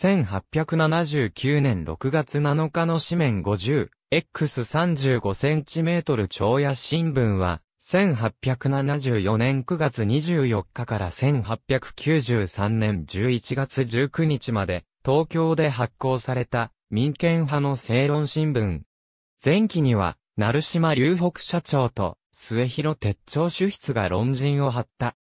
1879年6月7日の紙面 50X35cm 長夜新聞は、1874年9月24日から1893年11月19日まで、東京で発行された民権派の正論新聞。前期には、成島隆北社長と末広鉄長主筆が論陣を張った。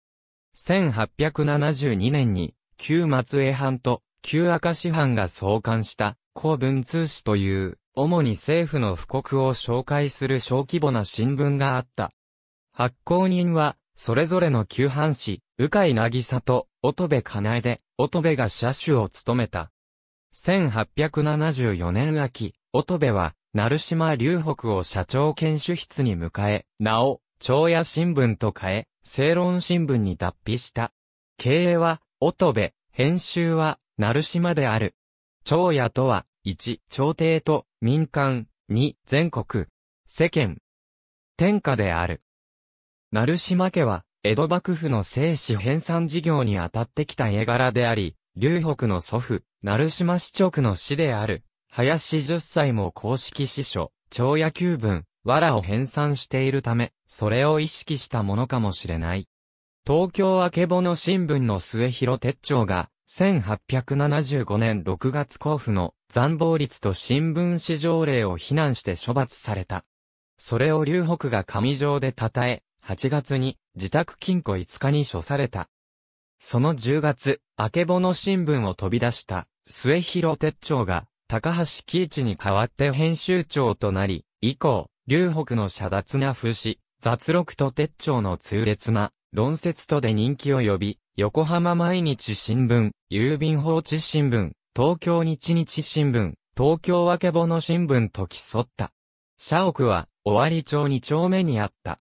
1872年に、旧松江藩と旧赤市藩が創刊した公文通史という、主に政府の布告を紹介する小規模な新聞があった。発行人は、それぞれの旧藩士、鵜飼渚と、乙部かなえで、乙部が社主を務めた。1874年秋、乙部は、鳴島龍北を社長研修室に迎え、名を、長屋新聞と変え、正論新聞に脱皮した。経営は、乙部、編集は、鳴島である。長野とは、1、朝廷と民間、2、全国、世間、天下である。鳴島家は、江戸幕府の生死編纂事業に当たってきた絵柄であり、龍北の祖父、鳴島市直の師である、林十歳も公式師匠、長野九文、藁を編纂しているため、それを意識したものかもしれない。東京あけぼの新聞の末広鉄長が、1875年6月交付の残暴率と新聞紙条例を非難して処罰された。それを劉北が上条で称え、8月に自宅禁錮5日に処された。その10月、明けぼの新聞を飛び出した末広鉄長が高橋喜一に代わって編集長となり、以降、劉北の遮奪な風刺、雑録と鉄長の痛烈な論説とで人気を呼び、横浜毎日新聞、郵便放置新聞、東京日日新聞、東京分けぼの新聞と競った。社屋は、尾張町二丁目にあった。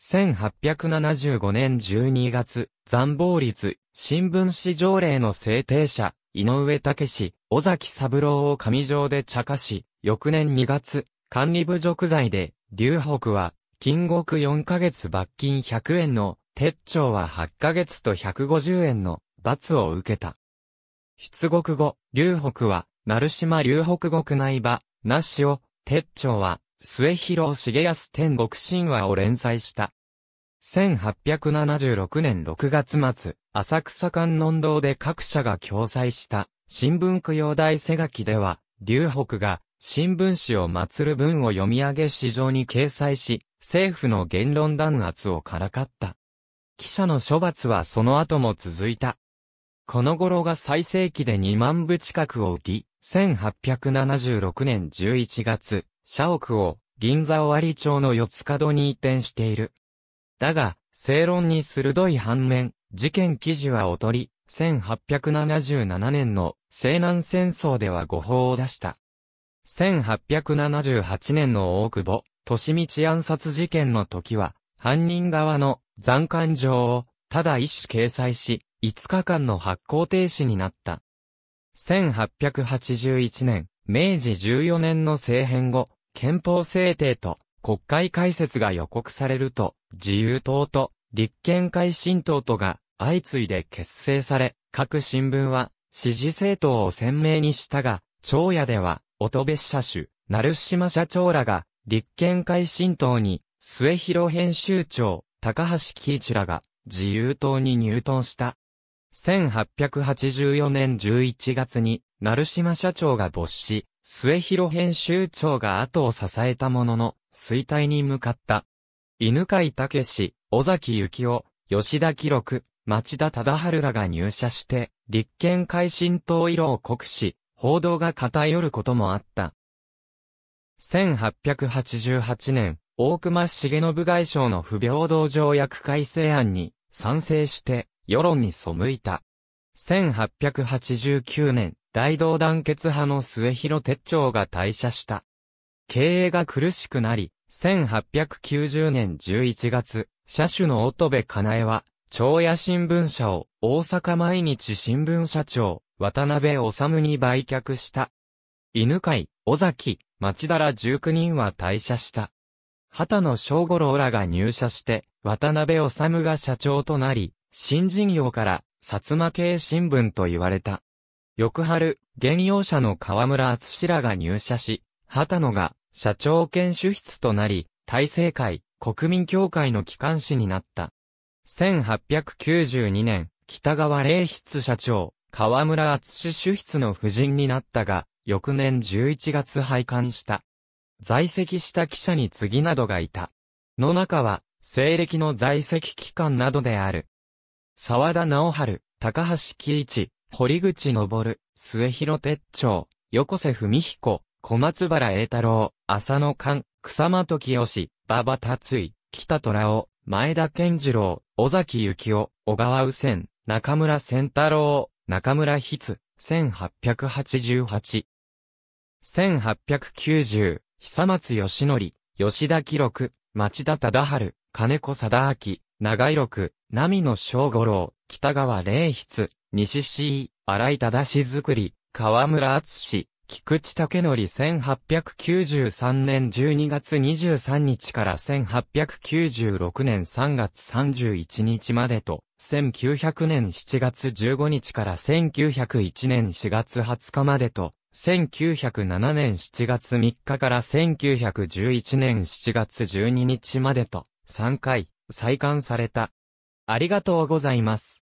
1875年12月、残暴率、新聞史条例の制定者、井上武史、尾崎三郎を上条で茶化し、翌年2月、管理部属罪で、龍北は、金獄4ヶ月罰金100円の鉄長は8ヶ月と150円の罰を受けた。出国後、龍北は、鳴島龍北国内場、なしを、鉄長は、末広重康天国神話を連載した。1876年6月末、浅草観音堂で各社が共催した、新聞供養大背書きでは、龍北が、新聞紙を祀る文を読み上げ市場に掲載し、政府の言論弾圧をからかった。記者の処罰はその後も続いた。この頃が最盛期で2万部近くを売り、1876年11月、社屋を銀座尾張町の四つ角に移転している。だが、正論に鋭い反面、事件記事は劣り、1877年の西南戦争では誤報を出した。1878年の大久保、利道暗殺事件の時は、犯人側の残刊状を、ただ一種掲載し、5日間の発行停止になった。1881年、明治14年の政変後、憲法制定と国会開設が予告されると、自由党と立憲会新党とが相次いで結成され、各新聞は支持政党を鮮明にしたが、長野では、乙部社主、鳴島社長らが、立憲会新党に、末広編集長、高橋喜一らが自由党に入党した。1884年11月に、成島社長が没し、末広編集長が後を支えたものの、衰退に向かった。犬飼武史、尾崎幸雄、吉田記録、町田忠春らが入社して、立憲改進党色を濃くし、報道が偏ることもあった。1888年、大隈重信外相の不平等条約改正案に賛成して世論に背いた。1889年、大同団結派の末広鉄長が退社した。経営が苦しくなり、1890年11月、社主の乙部かなえは、長屋新聞社を大阪毎日新聞社長、渡辺治に売却した。犬飼、尾崎、町田ら19人は退社した。畑野正五郎らが入社して、渡辺治が社長となり、新人用から、薩摩系新聞と言われた。翌春、現用者の河村厚らが入社し、畑野が社長兼主筆となり、大政会、国民協会の機関士になった。1892年、北川霊筆社長、河村厚主筆の夫人になったが、翌年11月廃刊した。在籍した記者に次などがいた。の中は、西暦の在籍期間などである。沢田直春、高橋喜一、堀口昇、末広鉄長、横瀬文彦、小松原栄太郎、浅野寛、草間時吉、馬場達井、北虎尾、前田健次郎、尾崎幸夫、小川右仙、中村仙太郎、中村筆、1888。1890、久松義則、吉田記録、町田忠春、金子貞明、長井六、波野正五郎、北川霊筆、西井、荒井忠志作り、河村厚菊池武則1893年12月23日から1896年3月31日までと、1900年7月15日から1901年4月20日までと、1907年7月3日から1911年7月12日までと3回再刊された。ありがとうございます。